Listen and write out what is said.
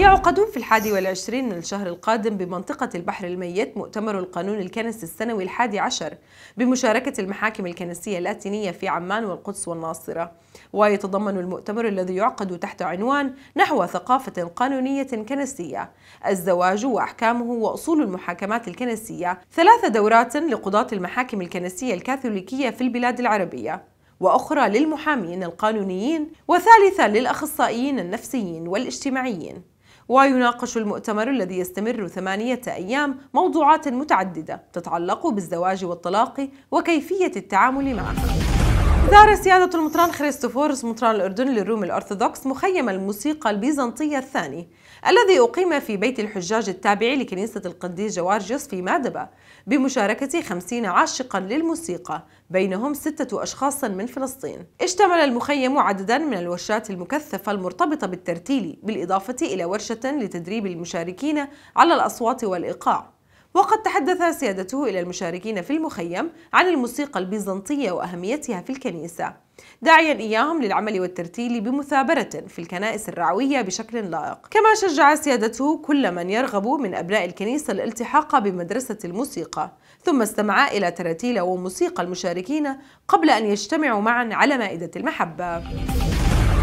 يعقد في الحادي والعشرين من الشهر القادم بمنطقة البحر الميت مؤتمر القانون الكنسي السنوي الحادي عشر بمشاركة المحاكم الكنسية اللاتينية في عمان والقدس والناصرة ويتضمن المؤتمر الذي يعقد تحت عنوان نحو ثقافة قانونية كنسية الزواج وأحكامه وأصول المحاكمات الكنسية ثلاث دورات لقضاة المحاكم الكنسية الكاثوليكية في البلاد العربية وأخرى للمحامين القانونيين وثالثة للأخصائيين النفسيين والاجتماعيين ويناقش المؤتمر الذي يستمر ثمانية أيام موضوعات متعددة تتعلق بالزواج والطلاق وكيفية التعامل معه دار سيادة المطران خريستوفورس مطران الأردن للروم الأرثوذكس مخيم الموسيقى البيزنطية الثاني الذي أقيم في بيت الحجاج التابع لكنيسة القديس جوارجيوس في مادبة بمشاركة خمسين عاشقا للموسيقى بينهم ستة أشخاص من فلسطين اشتمل المخيم عددا من الورشات المكثفة المرتبطة بالترتيل بالإضافة إلى ورشة لتدريب المشاركين على الأصوات والإيقاع وقد تحدث سيادته إلى المشاركين في المخيم عن الموسيقى البيزنطية وأهميتها في الكنيسة داعيا إياهم للعمل والترتيل بمثابرة في الكنائس الرعوية بشكل لائق كما شجع سيادته كل من يرغب من أبناء الكنيسة الالتحاق بمدرسة الموسيقى ثم استمع إلى تراتيل وموسيقى المشاركين قبل أن يجتمعوا معا على مائدة المحبة